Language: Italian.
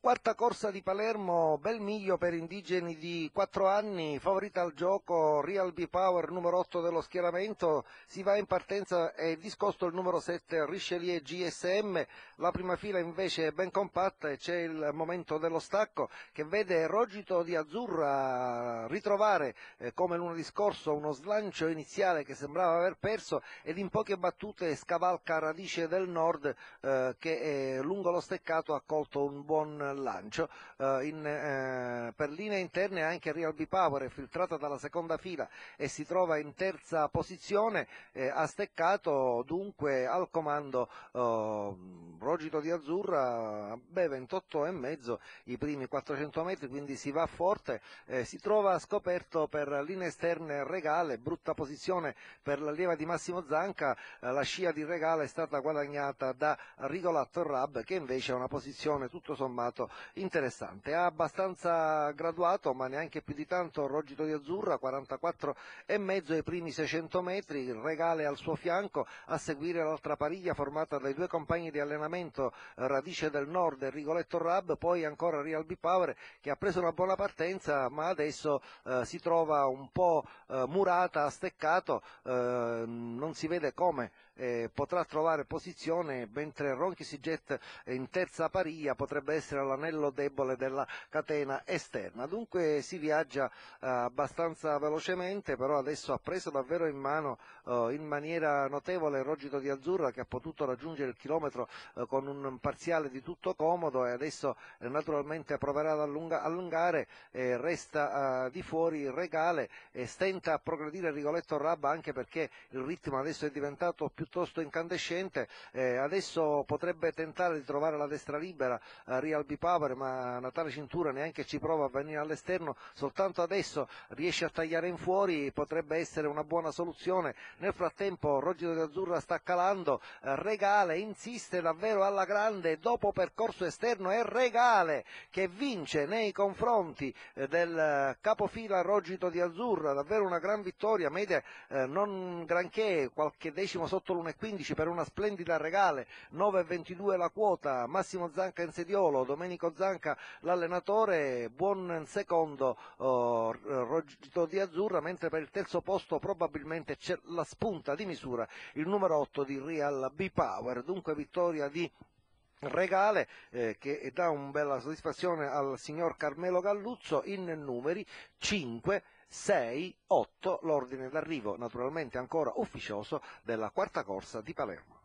Quarta corsa di Palermo, bel miglio per indigeni di 4 anni, favorita al gioco Real B Power numero 8 dello schieramento, si va in partenza e discosto il numero 7 Richelieu GSM, la prima fila invece è ben compatta e c'è il momento dello stacco che vede Rogito di Azzurra ritrovare eh, come lunedì scorso uno slancio iniziale che sembrava aver perso ed in poche battute scavalca Radice del Nord eh, che eh, lungo lo steccato ha colto un buon dal lancio, eh, in, eh, per linee interne anche Real Bipower è filtrata dalla seconda fila e si trova in terza posizione, eh, ha steccato dunque al comando oh, Rogito di Azzurra, beh 28,5 i primi 400 metri, quindi si va forte, si trova scoperto per linee esterne Regale, brutta posizione per l'allieva di Massimo Zanca, la scia di Regale è stata guadagnata da Rigolatto Rab che invece ha una posizione tutto sommato risultato interessante. Ha abbastanza graduato, ma neanche più di tanto, Rogito di Azzurra, 44,5 ai primi 600 metri, regale al suo fianco, a seguire l'altra pariglia formata dai due compagni di allenamento eh, Radice del Nord e Rigoletto Rab, poi ancora Real Bipower che ha preso una buona partenza, ma adesso eh, si trova un po' eh, murata, a steccato, eh, non si vede come eh, potrà trovare posizione, mentre Ronchi si Ronchisiget in terza paria potrebbe essere l'anello debole della catena esterna. Dunque si viaggia eh, abbastanza velocemente, però adesso ha preso davvero in mano eh, in maniera notevole Rogito di Azzurra che ha potuto raggiungere il chilometro eh, con un parziale di tutto comodo e adesso eh, naturalmente proverà ad allunga, allungare, resta eh, di fuori Regale e stenta a progredire Rigoletto Rabba anche perché il ritmo adesso è diventato più piuttosto incandescente, eh, adesso potrebbe tentare di trovare la destra libera eh, Real Bipower, ma Natale Cintura neanche ci prova a venire all'esterno, soltanto adesso riesce a tagliare in fuori, potrebbe essere una buona soluzione, nel frattempo Roggio dell'Azzurra sta calando, eh, Regale insiste davvero alla grande, dopo percorso esterno è Regale che vince nei confronti eh, del eh, capofila Rogito di Azzurra, davvero una gran vittoria, media eh, non granché, qualche decimo sotto Sassuolo 1,15 per una splendida regale, 9,22 la quota, Massimo Zanca in sediolo, Domenico Zanca l'allenatore, buon secondo oh, Roggito di Azzurra, mentre per il terzo posto probabilmente c'è la spunta di misura il numero 8 di Real B-Power, dunque vittoria di regale eh, che dà una bella soddisfazione al signor Carmelo Galluzzo in numeri 5 6 8 l'ordine d'arrivo naturalmente ancora ufficioso della quarta corsa di Palermo